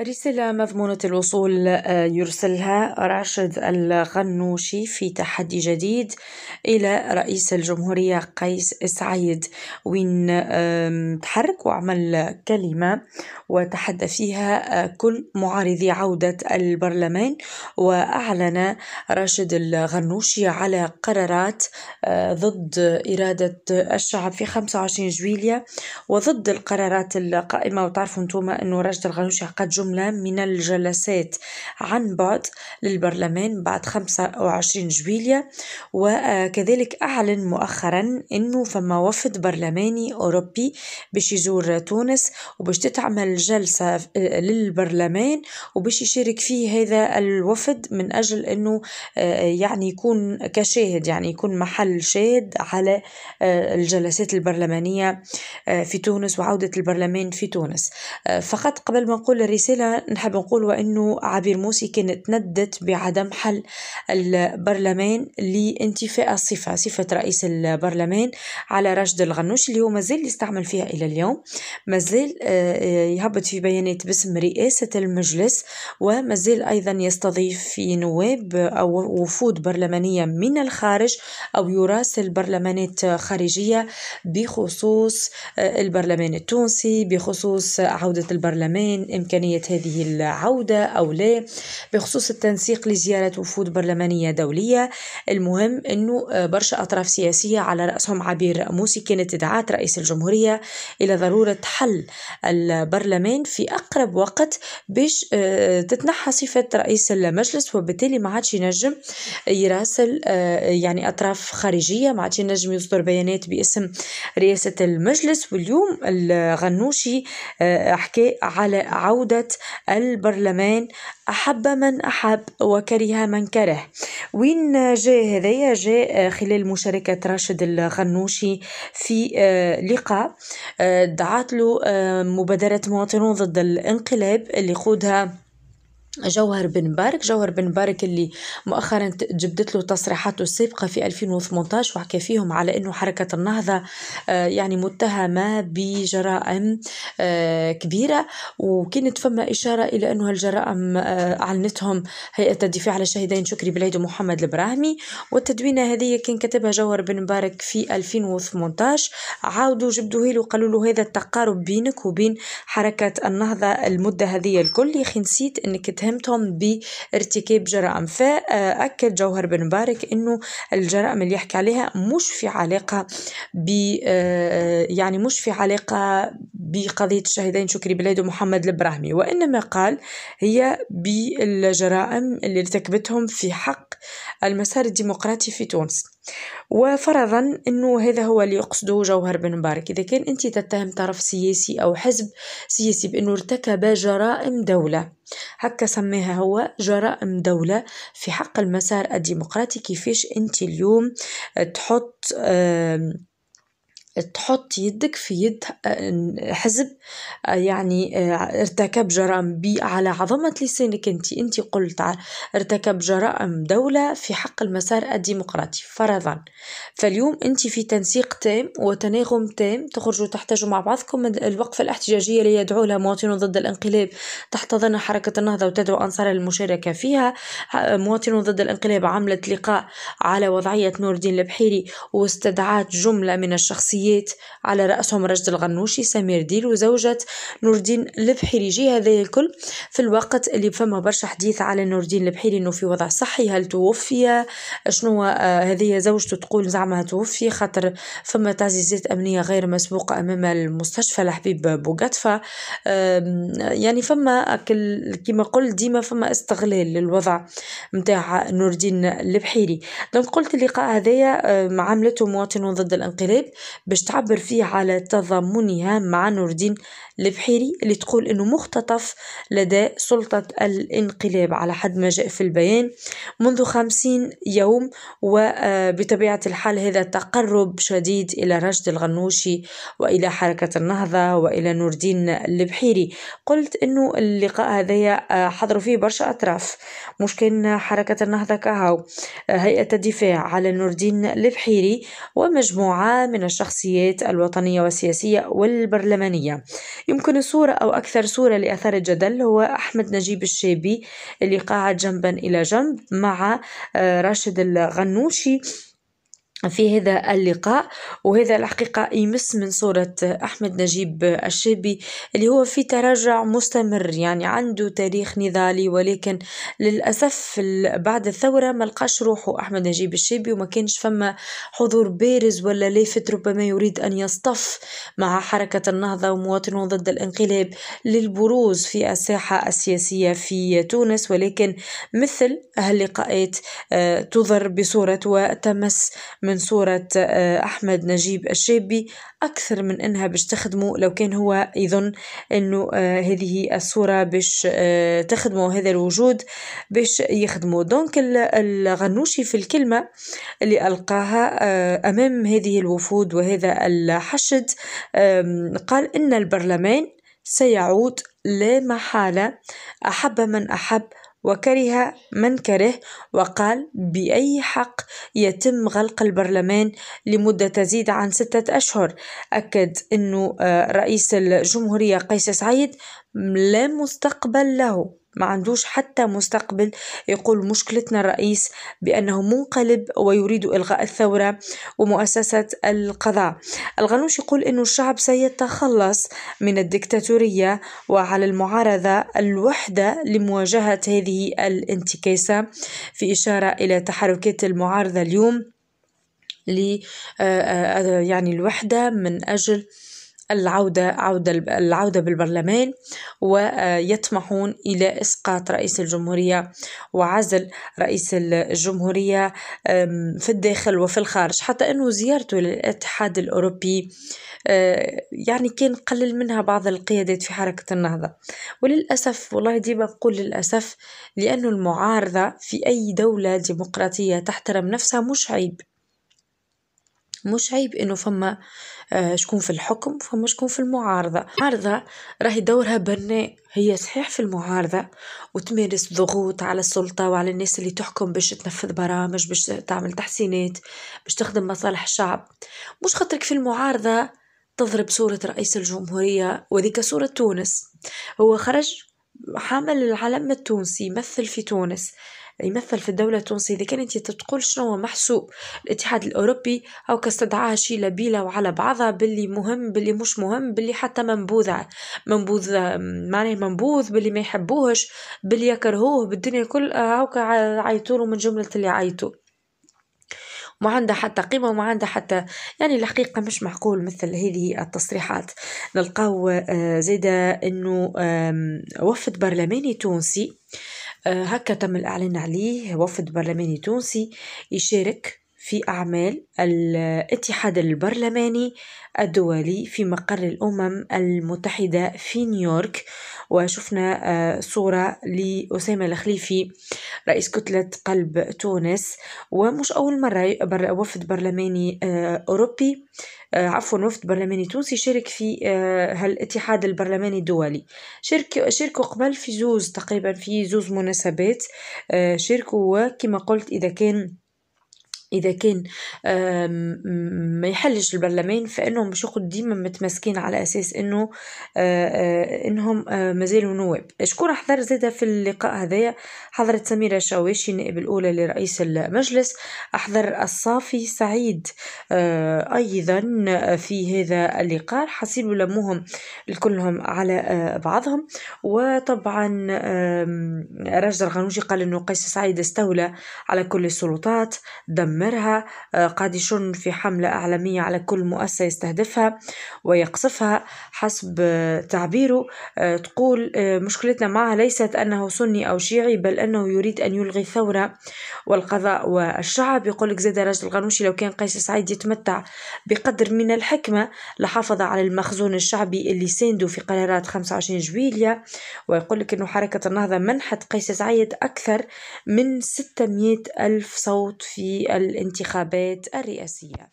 رسالة مضمونة الوصول آه، يرسلها راشد الغنوشي في تحدي جديد إلى رئيس الجمهورية قيس سعيد وين تحرك وعمل كلمة وتحدى فيها آه، كل معارضي عودة البرلمان وأعلن راشد الغنوشي على قرارات آه، ضد إرادة الشعب في 25 جويلية وضد القرارات القائمة وتعرفوا أنتم أنه راشد الغنوشي قد جملة من الجلسات عن بعد للبرلمان بعد 25 جويلية وكذلك أعلن مؤخرا أنه فما وفد برلماني أوروبي باش يزور تونس وباش تتعمل جلسة للبرلمان وباش يشارك فيه هذا الوفد من أجل أنه آه، يعني يكون كشاهد يعني يكون محل شاهد على آه، الجلسات البرلمانية آه، في تونس وعودة البرلمان في تونس فقط قبل ما نقول الرسالة الأمثلة نحب نقول وأنه عبير موسي كانت ندت بعدم حل البرلمان لانتفاء الصفة صفة رئيس البرلمان على رشد الغنوش اللي هو مازال يستعمل فيها إلى اليوم مازال آه، آه، يهبط في بيانات باسم رئاسة المجلس ومازال أيضا يستضيف في نواب أو وفود برلمانية من الخارج أو يراسل برلمانات خارجية بخصوص آه، البرلمان التونسي بخصوص عودة البرلمان إمكانية إمكانية هذه العودة أو لا بخصوص التنسيق لزيارة وفود برلمانية دولية المهم أنه برشا أطراف سياسية على رأسهم عبير موسي كانت دعات رئيس الجمهورية إلى ضرورة حل البرلمان في أقرب وقت باش آه، تتنحى صفة رئيس المجلس وبالتالي ما عادش ينجم يراسل آه، يعني أطراف خارجية ما عادش ينجم يصدر بيانات باسم رئاسة المجلس واليوم الغنوشي آه، حكى على عودة البرلمان أحب من أحب وكره من كره وين جاء هذا جاء خلال مشاركة راشد الغنوشي في آه، لقاء آه، دعت له آه، مبادرة مواطنون ضد الانقلاب اللي خودها جوهر بن بارك جوهر بن بارك اللي مؤخرا جبدت له تصريحاته السابقة في 2018 وحكى فيهم على أنه حركة النهضة آه، يعني متهمة بجرائم آه، كبيرة وكانت فما إشارة إلى أنه هالجرائم آه، أعلنتهم هيئة الدفاع على الشهيدين شكري بليد ومحمد البراهمي والتدوينة هذه كان كتبها جوهر بن مبارك في 2018 عاودوا جبدوه له وقالوا له هذا التقارب بينك وبين حركة النهضة المدة هذه الكل يا أخي نسيت أنك واتهمتهم بارتكاب جرائم فأكد جوهر بن مبارك أنه الجرائم اللي يحكي عليها مش في علاقة ب يعني مش في علاقة بقضية الشهيدين شكري بلاد ومحمد البراهمي وإنما قال هي بالجرائم اللي ارتكبتهم في حق المسار الديمقراطي في تونس وفرضا أنه هذا هو اللي يقصده جوهر بن مبارك إذا كان أنت تتهم طرف سياسي أو حزب سياسي بأنه ارتكب جرائم دولة هكا سميها هو جرائم دولة في حق المسار الديمقراطي كيفاش أنت اليوم تحط آه تحط يدك في يد آه، حزب آه، يعني آه، ارتكب جرائم على عظمة لسانك انت انت قلت ارتكب جرائم دولة في حق المسار الديمقراطي فرضا فاليوم انت في تنسيق تام وتناغم تام تخرجوا تحتاجوا مع بعضكم الوقفة الاحتجاجية اللي يدعو لها مواطنون ضد الانقلاب تحتضنها حركة النهضة وتدعو أنصار المشاركة فيها مواطنون ضد الانقلاب عملت لقاء على وضعية نور الدين البحيري واستدعات جملة من الشخصيات السلبيات على رأسهم رجل الغنوشي سمير ديل وزوجة نور الدين البحيريجي هذا الكل في الوقت اللي فما برشا حديث على نور الدين البحيري انه في وضع صحي هل توفي شنو آه، هذه زوجته تقول زعمها توفي خاطر فما تعزيزات امنيه غير مسبوقه امام المستشفى الحبيب بوقطفه يعني فما كما قلت ديما فما استغلال للوضع نتاع نور الدين البحيري دونك قلت اللقاء هذايا عملته مواطنون ضد الانقلاب باش تعبر فيه على تضامنها مع نور الدين البحيري اللي تقول انه مختطف لدى سلطة الانقلاب على حد ما جاء في البيان منذ خمسين يوم وبطبيعة آه، الحال هذا تقرب شديد إلى رشد الغنوشي وإلى حركة النهضة وإلى نور الدين البحيري قلت انه اللقاء هذايا آه، حضروا فيه برشا أطراف مش كان حركة النهضة كهو آه، هيئة الدفاع على نور الدين البحيري ومجموعة من الشخصيات الشخصيات الوطنية والسياسية والبرلمانية يمكن صورة أو أكثر صورة لأثار الجدل هو أحمد نجيب الشابي اللي قاعد جنبا إلى جنب مع آه، راشد الغنوشي في هذا اللقاء وهذا الحقيقة يمس من صورة أحمد نجيب الشابي اللي هو في تراجع مستمر يعني عنده تاريخ نضالي ولكن للأسف بعد الثورة ما لقاش روحه أحمد نجيب الشابي وما كانش فما حضور بارز ولا لافت ربما يريد أن يصطف مع حركة النهضة ومواطنون ضد الانقلاب للبروز في الساحة السياسية في تونس ولكن مثل هاللقاءات آه، تظهر بصورة وتمس من من صورة آه، أحمد نجيب الشابي أكثر من إنها باش تخدمه لو كان هو يظن إنه آه، هذه الصورة باش آه، تخدمه هذا الوجود باش يخدمه دونك الغنوشي في الكلمة اللي ألقاها أمام هذه الوفود وهذا الحشد قال إن البرلمان سيعود لا محالة أحب من أحب وكره من كره وقال بأي حق يتم غلق البرلمان لمدة تزيد عن ستة أشهر أكد أنه آه، رئيس الجمهورية قيس سعيد لا مستقبل له ما عندوش حتى مستقبل يقول مشكلتنا الرئيس بأنه منقلب ويريد إلغاء الثورة ومؤسسة القضاء الغنوش يقول أن الشعب سيتخلص من الدكتاتورية وعلى المعارضة الوحدة لمواجهة هذه الانتكاسة في إشارة إلى تحركات المعارضة اليوم ل آه، آه، يعني الوحدة من أجل العودة عودة العودة بالبرلمان ويطمحون إلى إسقاط رئيس الجمهورية وعزل رئيس الجمهورية في الداخل وفي الخارج حتى أنه زيارته للاتحاد الأوروبي آه، يعني كان قلل منها بعض القيادات في حركة النهضة وللأسف والله ديما نقول للأسف لأنه المعارضة في أي دولة ديمقراطية تحترم نفسها مش عيب مش عيب انه فما آه، شكون في الحكم فما شكون في المعارضه المعارضه راهي دورها بناء هي صحيح في المعارضة وتمارس ضغوط على السلطة وعلى الناس اللي تحكم باش تنفذ برامج باش تعمل تحسينات باش تخدم مصالح الشعب مش خاطرك في المعارضة تضرب صورة رئيس الجمهورية وذيك صورة تونس هو خرج حامل العلم التونسي يمثل في تونس يمثل في الدولة التونسية إذا كانت تقول شنو محسوب الاتحاد الأوروبي أو كاستدعاها شي لبيلة وعلى بعضها باللي مهم باللي مش مهم باللي حتى منبوذة منبوذ معناه منبوذ باللي ما يحبوهش باللي يكرهوه بالدنيا الكل هاكا عيطوله من جملة اللي عيطوه وما عندها حتى قيمة وما عندها حتى يعني الحقيقة مش معقول مثل هذه التصريحات نلقاو آه، زيدا أنه وفد برلماني تونسي آه، هكا تم الإعلان عليه وفد برلماني تونسي يشارك في أعمال الاتحاد البرلماني الدولي في مقر الأمم المتحدة في نيويورك وشفنا آه، صورة لأسامة الخليفي رئيس كتلة قلب تونس ومش أول مرة وفد برلماني آه، أوروبي آه، عفوا وفد برلماني تونسي شارك في هالاتحاد البرلماني الدولي شارك شاركوا قبل في زوز تقريبا في زوز مناسبات شاركوا وكما قلت إذا كان إذا كان ما يحلش البرلمان فإنهم باش يقعدوا ديما متمسكين على أساس إنه آه، آه، إنهم آه، مازالوا نواب شكون حضر زادة في اللقاء هذايا حضرت سميرة شاويشي النائب الأولى لرئيس المجلس أحضر الصافي سعيد أيضا في هذا اللقاء حسيلوا لموهم الكلهم على بعضهم وطبعا رجل الغنوشي قال أنه قيس سعيد استولى على كل السلطات دمر يدمرها آه، قد يشن في حملة إعلامية على كل مؤسسة يستهدفها ويقصفها حسب آه، تعبيره آه، تقول مشكلتنا معه ليست أنه سني أو شيعي بل أنه يريد أن يلغي الثورة والقضاء والشعب يقول لك زيد راجل الغنوشي لو كان قيس سعيد يتمتع بقدر من الحكمة لحافظ على المخزون الشعبي اللي سنده في قرارات 25 جويلية ويقول لك أنه حركة النهضة منحت قيس سعيد أكثر من 600 ألف صوت في الانتخابات الرئاسية